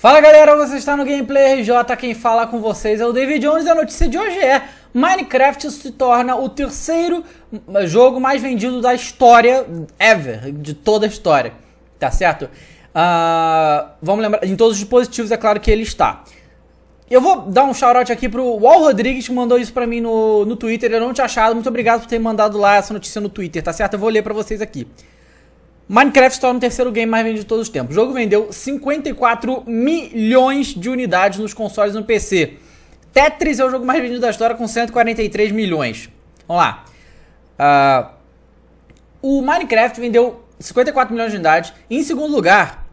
Fala galera, você está no Gameplay RJ, quem fala com vocês é o David Jones e a notícia de hoje é Minecraft se torna o terceiro hum, jogo mais vendido da história ever, de toda a história, tá certo? Uh, vamos lembrar, em todos os dispositivos é claro que ele está. Eu vou dar um shout aqui pro Wal Rodrigues que mandou isso pra mim no, no Twitter, eu não tinha achado, muito obrigado por ter mandado lá essa notícia no Twitter, tá certo? Eu vou ler pra vocês aqui. Minecraft está no terceiro game mais vendido de todos os tempos. O jogo vendeu 54 milhões de unidades nos consoles e no PC. Tetris é o jogo mais vendido da história com 143 milhões. Vamos lá. Uh, o Minecraft vendeu 54 milhões de unidades. Em segundo lugar,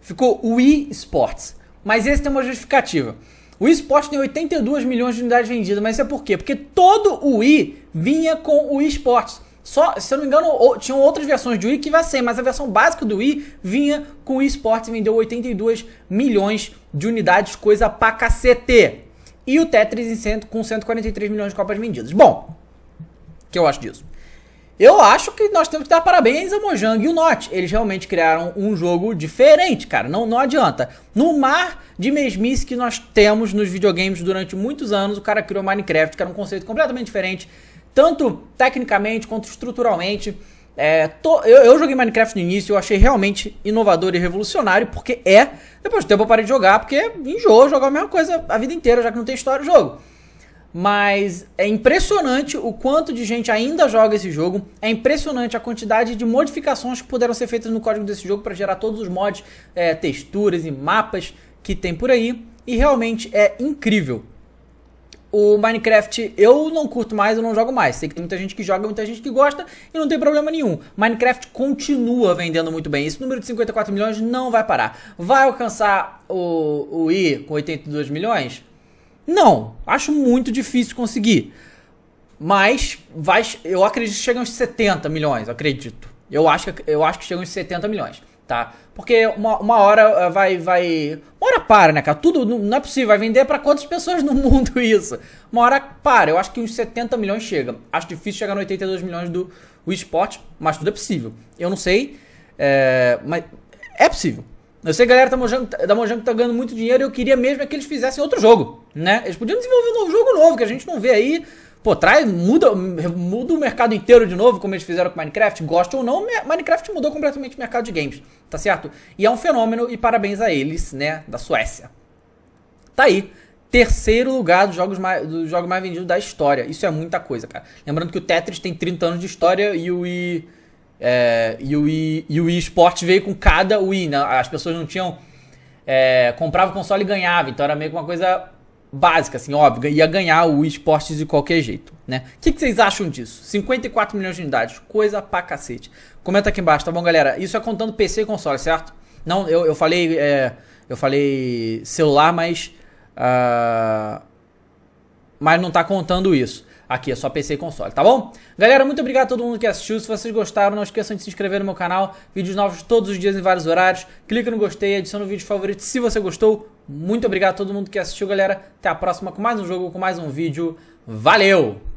ficou o Wii Sports. Mas esse tem uma justificativa. O Wii Sports tem 82 milhões de unidades vendidas, mas isso é por quê? Porque todo o Wii vinha com o Wii Sports. Só, se eu não me engano, tinham outras versões do Wii que vai ser, mas a versão básica do Wii vinha com o Wii Sports e vendeu 82 milhões de unidades, coisa pra cacete. E o Tetris cento, com 143 milhões de copas vendidas. Bom, o que eu acho disso? Eu acho que nós temos que dar parabéns a Mojang e o Not. Eles realmente criaram um jogo diferente, cara. Não, não adianta. No mar de mesmice que nós temos nos videogames durante muitos anos, o cara criou Minecraft, que era um conceito completamente diferente tanto tecnicamente quanto estruturalmente. É, tô, eu, eu, joguei Minecraft no início, eu achei realmente inovador e revolucionário, porque é. Depois do tempo eu parei de jogar, porque enjoou jogar a mesma coisa a vida inteira, já que não tem história o jogo. Mas é impressionante o quanto de gente ainda joga esse jogo. É impressionante a quantidade de modificações que puderam ser feitas no código desse jogo para gerar todos os mods, é, texturas e mapas que tem por aí. E realmente é incrível o Minecraft eu não curto mais, eu não jogo mais. Sei que tem muita gente que joga, muita gente que gosta e não tem problema nenhum. Minecraft continua vendendo muito bem. Esse número de 54 milhões não vai parar. Vai alcançar o, o I com 82 milhões? Não, acho muito difícil conseguir. Mas vai, eu acredito que chega uns 70 milhões, acredito. Eu acho, eu acho que chega uns 70 milhões, tá? Porque uma, uma hora eh, vai, vai para, né, cara? Tudo não é possível, vai vender para quantas pessoas no mundo isso? Uma hora para, eu acho que uns 70 milhões chega. Acho difícil chegar nos 82 milhões do Wii Sport, mas tudo é possível. Eu não sei, é, mas é possível. Eu sei que a galera da tá Mojang, tá, tá, tá ganhando muito dinheiro e eu queria mesmo é que eles fizessem outro jogo, né? Eles podiam desenvolver um novo jogo novo, que a gente não vê aí. Pô, traz, muda, muda o mercado inteiro de novo, como eles fizeram com Minecraft. Goste ou não, Minecraft mudou completamente o mercado de games, tá certo? E é um fenômeno, e parabéns a eles, né, da Suécia. Tá aí. Terceiro lugar dos jogos mais, dos jogos mais vendidos da história. Isso é muita coisa, cara. Lembrando que o Tetris tem 30 anos de história e o Wii. É, e, o Wii e o Wii Sport veio com cada Wii. Né? As pessoas não tinham. É, comprava o console e ganhava. Então era meio que uma coisa básica, assim, óbvia, ia ganhar o esportes de qualquer jeito, né? O que, que, vocês acham disso? 54 milhões de unidades, coisa pra cacete. Comenta aqui embaixo, tá bom, galera? Isso é contando PC e console, certo? Não, eu, eu falei. É, eu falei celular, mas. Uh, mas não tá contando isso. Aqui é só PC e console, tá bom? Galera, muito obrigado a todo mundo que assistiu. Se vocês gostaram, não esqueçam de se inscrever no meu canal. Vídeos novos todos os dias em vários horários. Clica no gostei, adiciona o vídeo favorito se você gostou. Muito obrigado a todo mundo que assistiu, galera. Até a próxima com mais um jogo, com mais um vídeo. Valeu!